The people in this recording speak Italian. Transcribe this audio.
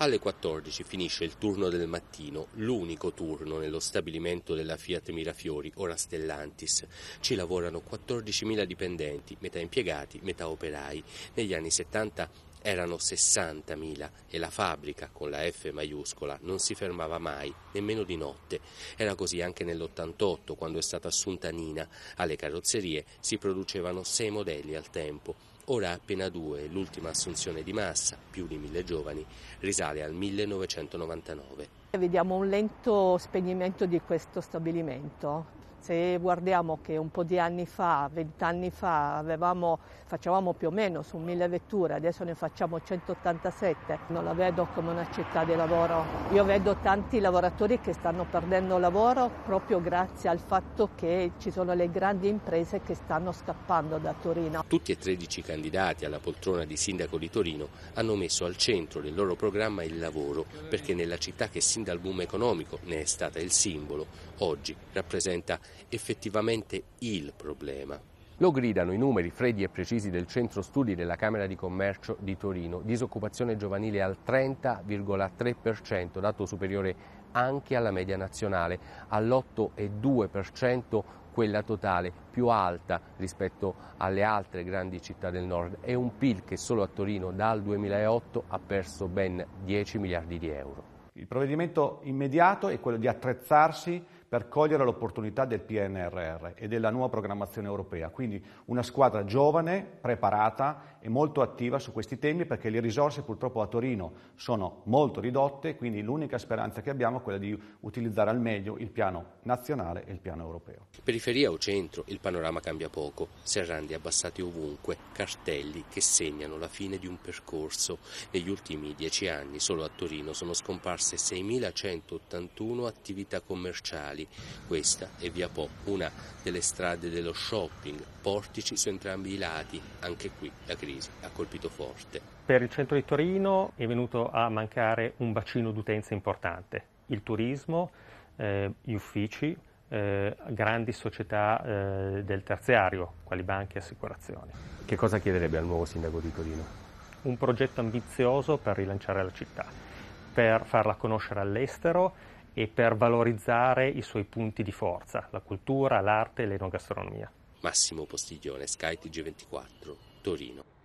Alle 14 finisce il turno del mattino, l'unico turno nello stabilimento della Fiat Mirafiori, ora Stellantis. Ci lavorano 14.000 dipendenti, metà impiegati, metà operai. Negli anni 70 erano 60.000 e la fabbrica, con la F maiuscola, non si fermava mai, nemmeno di notte. Era così anche nell'88, quando è stata assunta Nina. Alle carrozzerie si producevano sei modelli al tempo. Ora appena due, l'ultima assunzione di massa, più di mille giovani, risale al 1999. Vediamo un lento spegnimento di questo stabilimento se guardiamo che un po' di anni fa, vent'anni fa, avevamo, facevamo più o meno su mille vetture, adesso ne facciamo 187, non la vedo come una città di lavoro. Io vedo tanti lavoratori che stanno perdendo lavoro proprio grazie al fatto che ci sono le grandi imprese che stanno scappando da Torino. Tutti e 13 candidati alla poltrona di sindaco di Torino hanno messo al centro del loro programma il lavoro, perché nella città che sin dal boom economico ne è stata il simbolo, oggi rappresenta effettivamente il problema. Lo gridano i numeri freddi e precisi del centro studi della Camera di Commercio di Torino. Disoccupazione giovanile al 30,3%, dato superiore anche alla media nazionale, all'8,2% quella totale, più alta rispetto alle altre grandi città del nord. È un PIL che solo a Torino dal 2008 ha perso ben 10 miliardi di euro. Il provvedimento immediato è quello di attrezzarsi per cogliere l'opportunità del PNRR e della nuova programmazione europea, quindi una squadra giovane, preparata e molto attiva su questi temi perché le risorse purtroppo a Torino sono molto ridotte, quindi l'unica speranza che abbiamo è quella di utilizzare al meglio il piano nazionale e il piano europeo. Periferia o centro, il panorama cambia poco, serrandi abbassati ovunque, cartelli che segnano la fine di un percorso. Negli ultimi dieci anni solo a Torino sono scomparsi ammesse 6.181 attività commerciali. Questa è via Po, una delle strade dello shopping, portici su entrambi i lati. Anche qui la crisi ha colpito forte. Per il centro di Torino è venuto a mancare un bacino d'utenza importante, il turismo, eh, gli uffici, eh, grandi società eh, del terziario, quali banche e assicurazioni. Che cosa chiederebbe al nuovo sindaco di Torino? Un progetto ambizioso per rilanciare la città per farla conoscere all'estero e per valorizzare i suoi punti di forza, la cultura, l'arte e l'enogastronomia. Massimo Postiglione, SkyTG24, Torino.